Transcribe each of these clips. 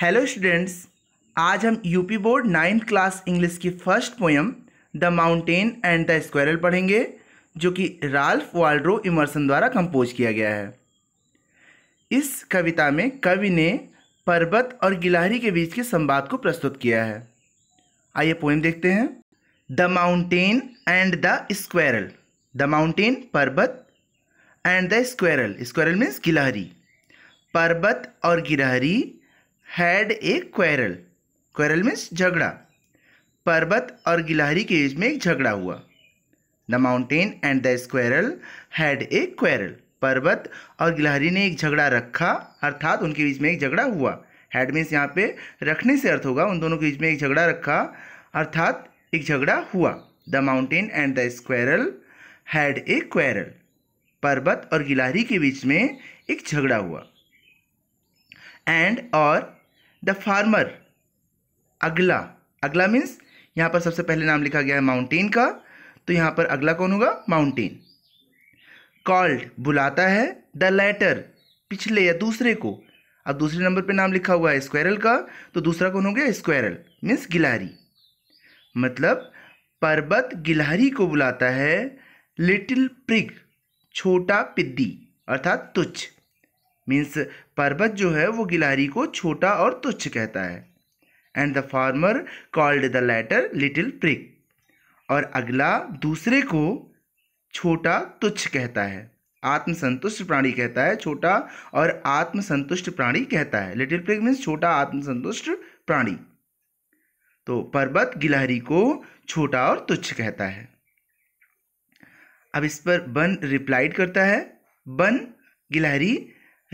hello students आज हम UP board ninth class English की first poem the mountain and the squirrel पढ़ेंगे जो कि राल्फ वाल्ड्रो इमर्सन द्वारा कंपोज किया गया है इस कविता में कवि ने पर्वत और गिलहरी के बीच के संवाद को प्रस्तुत किया है आइए पोएम देखते हैं the mountain and the squirrel the mountain पर्वत and the squirrel squirrel means गिलहरी पर्वत और गिलहरी had a quarrel quarrel means झगड़ा पर्वत और गिलहरी के बीच में एक झगड़ा हुआ the mountain and the squirrel had a quarrel पर्वत और गिलहरी ने एक झगड़ा रखा अर्थात उनके बीच में एक झगड़ा हुआ हैड मीन्स यहाँ पे रखने से अर्थ होगा उन दोनों के बीच में एक झगड़ा रखा अर्थात एक झगड़ा हुआ the mountain and the squirrel had a quarrel पर्वत और गिलहरी के बीच में एक झगड़ा हुआ एंड और द फार्मर अगला अगला मीन्स यहाँ पर सबसे पहले नाम लिखा गया है माउंटेन का तो यहाँ पर अगला कौन होगा माउंटेन कॉल्ड बुलाता है द लेटर पिछले या दूसरे को अब दूसरे नंबर पे नाम लिखा हुआ है स्क्वायरल का तो दूसरा कौन हो गया स्क्वायरल मीन्स गिलहरी मतलब पर्वत गिलहरी को बुलाता है लिटिल प्रिग छोटा पिद्दी अर्थात तुच्छ मीन्स पर्वत जो है वो गिलहरी को छोटा और तुच्छ कहता है and the former called the latter little prig और अगला दूसरे को छोटा तुच्छ कहता है आत्मसंतुष्ट प्राणी कहता है छोटा और आत्मसंतुष्ट प्राणी कहता है लिटिल प्रिक मीन्स छोटा आत्मसंतुष्ट प्राणी तो पर्वत गिलहरी को छोटा और तुच्छ कहता है अब इस पर बन रिप्लाइड करता है बन गिलहरी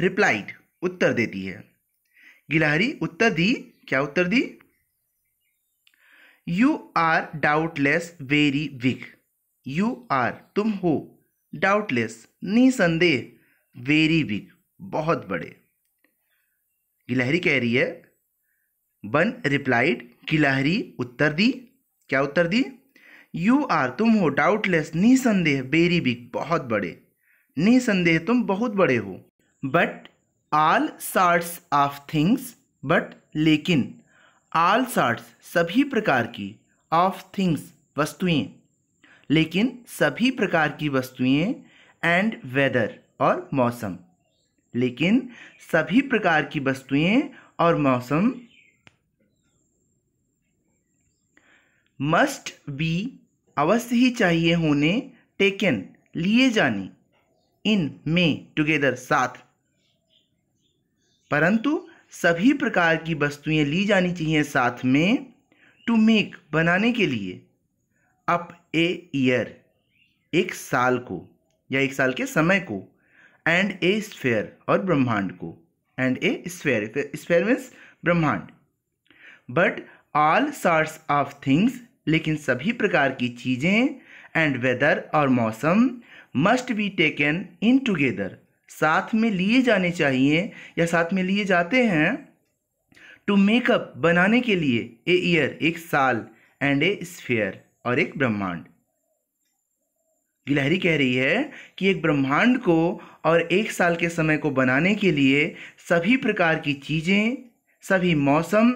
रिप्लाइड उत्तर देती है गिलहरी उत्तर दी क्या उत्तर दी you are doubtless very big you are तुम हो डाउटलेस निसंदेह वेरी विग बहुत बड़े गिलहरी कह रही है बन रिप्लाइड गिलहरी उत्तर दी क्या उत्तर दी यू आर तुम हो डाउटलेस निसंदेह वेरी विग बहुत बड़े निसंदेह तुम बहुत बड़े हो but all sorts of things but लेकिन आल सार्ट्स सभी प्रकार की ऑफ थिंग्स वस्तुएं लेकिन सभी प्रकार की वस्तुएं एंड वेदर और मौसम लेकिन सभी प्रकार की वस्तुएं और मौसम मस्ट बी अवश्य ही चाहिए होने टेकन लिए जाने इन में टुगेदर साथ परंतु सभी प्रकार की वस्तुएं ली जानी चाहिए साथ में टू मेक बनाने के लिए अप ए ईयर एक साल को या एक साल के समय को एंड ए स्फेयर और ब्रह्मांड को and a sphere sphere means ब्रह्मांड but all sorts of things लेकिन सभी प्रकार की चीज़ें एंड वेदर और मौसम must be taken in together साथ में लिए जाने चाहिए या साथ में लिए जाते हैं टू मेकअप बनाने के लिए ए ईयर एक साल एंड ए स्फेयर और एक ब्रह्मांड गिलहरी कह रही है कि एक ब्रह्मांड को और एक साल के समय को बनाने के लिए सभी प्रकार की चीज़ें सभी मौसम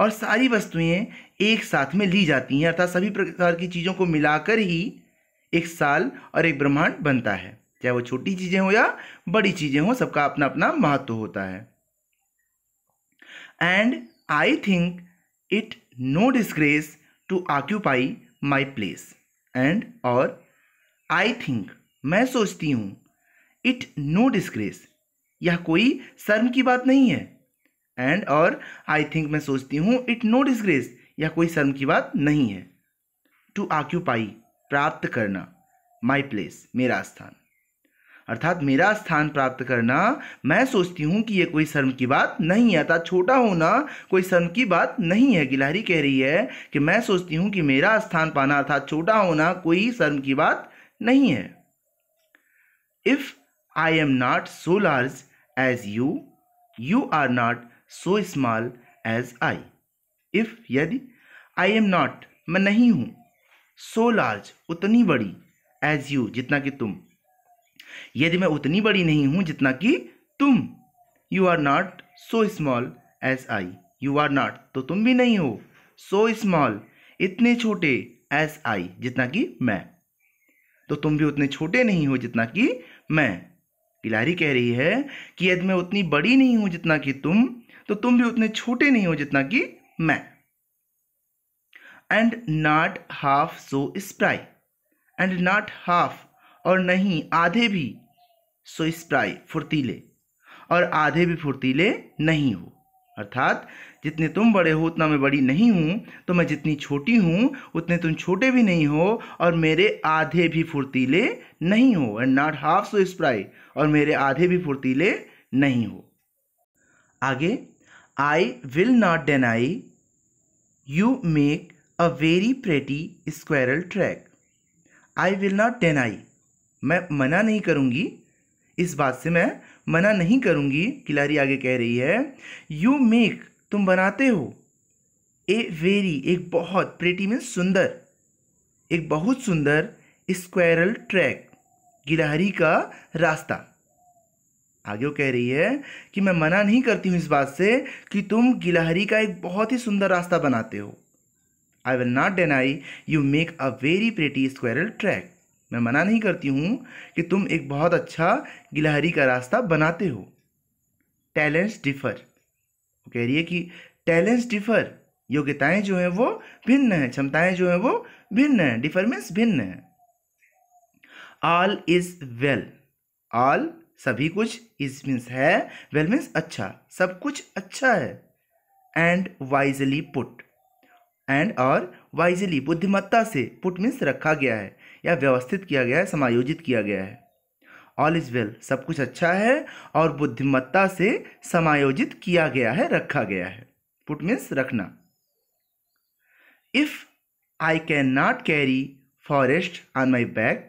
और सारी वस्तुएं एक साथ में ली जाती हैं अर्थात सभी प्रकार की चीज़ों को मिलाकर ही एक साल और एक ब्रह्मांड बनता है चाहे वो छोटी चीज़ें हो या बड़ी चीज़ें हों सबका अपना अपना महत्व होता है and I think it no disgrace to occupy my place and और आई थिंक मैं सोचती हूँ इट नो डिस्ग्रेस यह कोई शर्म की बात नहीं है एंड और आई थिंक मैं सोचती हूँ इट नो डिस्ग्रेस यह कोई शर्म की बात नहीं है टू ऑक्यूपाई प्राप्त करना माई प्लेस मेरा स्थान अर्थात मेरा स्थान प्राप्त करना मैं सोचती हूँ कि ये कोई शर्म की बात नहीं है अर्थात छोटा होना कोई शर्म की बात नहीं है गिलहरी कह रही है कि मैं सोचती हूँ कि मेरा स्थान पाना अर्थात छोटा होना कोई शर्म की बात नहीं है if I am not so large as you you are not so small as I if यदि आई एम नॉट मैं नहीं हूँ सो लार्ज उतनी बड़ी एज यू जितना कि तुम यदि मैं उतनी बड़ी नहीं हूँ जितना कि तुम you are not so small as I you are not तो तुम भी नहीं हो सो so स्मॉल इतने छोटे एज आई जितना कि मैं तो तुम भी उतने छोटे नहीं हो जितना कि मैं किलारी कह रही है कि यदि मैं उतनी बड़ी नहीं हूं जितना कि तुम तो तुम भी उतने छोटे नहीं हो जितना कि मैं and not half so spry and not half और नहीं आधे भी सो स्प्राई फुर्तीले और आधे भी फुर्तीले नहीं हो अर्थात जितने तुम बड़े हो उतना मैं बड़ी नहीं हूँ तो मैं जितनी छोटी हूँ उतने तुम छोटे भी नहीं हो और मेरे आधे भी फुर्तीले नहीं हो and not half so spry और मेरे आधे भी फुर्तीले नहीं हो आगे I will not deny you make a very pretty squirrel track I will not deny मैं मना नहीं करूँगी इस बात से मैं मना नहीं करूँगी किलारी आगे कह रही है यू मेक तुम बनाते हो ए वेरी एक बहुत प्रेटी में सुंदर एक बहुत सुंदर स्क्वायरल ट्रैक गिलहरी का रास्ता आगे वो कह रही है कि मैं मना नहीं करती हूँ इस बात से कि तुम गिलहरी का एक बहुत ही सुंदर रास्ता बनाते हो I will not deny you make a very pretty squirrel track मैं मना नहीं करती हूँ कि तुम एक बहुत अच्छा गिलहरी का रास्ता बनाते हो टैलेंट्स डिफ़र वो कह रही है कि टैलेंट्स डिफ़र योग्यताएं जो हैं वो भिन्न हैं क्षमताएं जो हैं वो भिन्न हैं डिफ़र मीन्स भिन्न हैं ऑल इज़ वेल ऑल सभी कुछ इज मीन्स है वेल well मीन्स अच्छा सब कुछ अच्छा है एंड वाइजली पुट एंड और वाइजली बुद्धिमत्ता से पुट मीन्स रखा गया है या व्यवस्थित किया गया है समायोजित किया गया है ऑल इज़ वेल सब कुछ अच्छा है और बुद्धिमत्ता से समायोजित किया गया है रखा गया है पुट मीन्स रखना if I can not carry forest on my back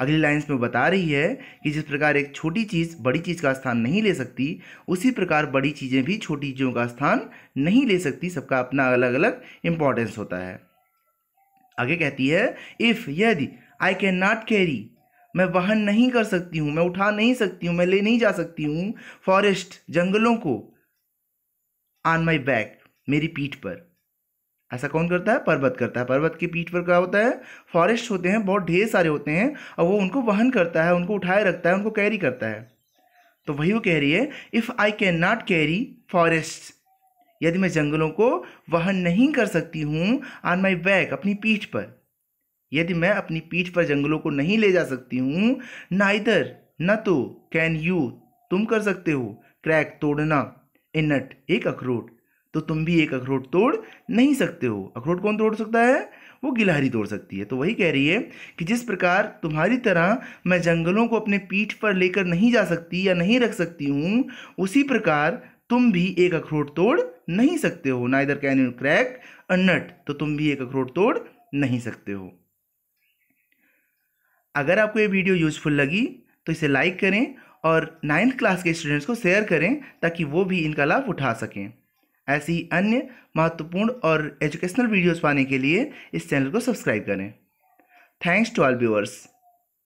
अगली लाइन्स में बता रही है कि जिस प्रकार एक छोटी चीज़ बड़ी चीज़ का स्थान नहीं ले सकती उसी प्रकार बड़ी चीज़ें भी छोटी चीज़ों का स्थान नहीं ले सकती सबका अपना अलग अलग इम्पॉर्टेंस होता है आगे कहती है इफ़ यदि आई कैन नॉट कैरी मैं वहन नहीं कर सकती हूं मैं उठा नहीं सकती हूं मैं ले नहीं जा सकती हूँ फॉरेस्ट जंगलों को ऑन माई बैक मेरी पीठ पर ऐसा कौन करता है पर्वत करता है पर्वत की पीठ पर क्या होता है फॉरेस्ट होते हैं बहुत ढेर सारे होते हैं और वो उनको वहन करता है उनको उठाए रखता है उनको कैरी करता है तो वही वो कह रही है if I can not carry forest यदि मैं जंगलों को वहन नहीं कर सकती हूँ ऑन माई बैक अपनी पीठ पर यदि मैं अपनी पीठ पर जंगलों को नहीं ले जा सकती हूँ ना इधर न तो कैन यू तुम कर सकते हो क्रैक तोड़ना इनट नट एक अखरोट तो तुम भी एक अखरोट तोड़ नहीं सकते हो अखरोट कौन तोड़ सकता है वो गिलहरी तोड़ सकती है तो वही कह रही है कि जिस प्रकार तुम्हारी तरह मैं जंगलों को अपने पीठ पर लेकर नहीं जा सकती या नहीं रख सकती हूँ उसी प्रकार तुम भी एक अखरोट तोड़ नहीं सकते हो ना इधर can you crack a nut तो तुम भी एक अखरोट तोड़ नहीं सकते हो अगर आपको ये वीडियो यूजफुल लगी तो इसे लाइक करें और नाइन्थ क्लास के स्टूडेंट्स को शेयर करें ताकि वो भी इनका लाभ उठा सकें ऐसी ही अन्य महत्वपूर्ण और एजुकेशनल वीडियोस पाने के लिए इस चैनल को सब्सक्राइब करें थैंक्स टू ऑल व्यूअर्स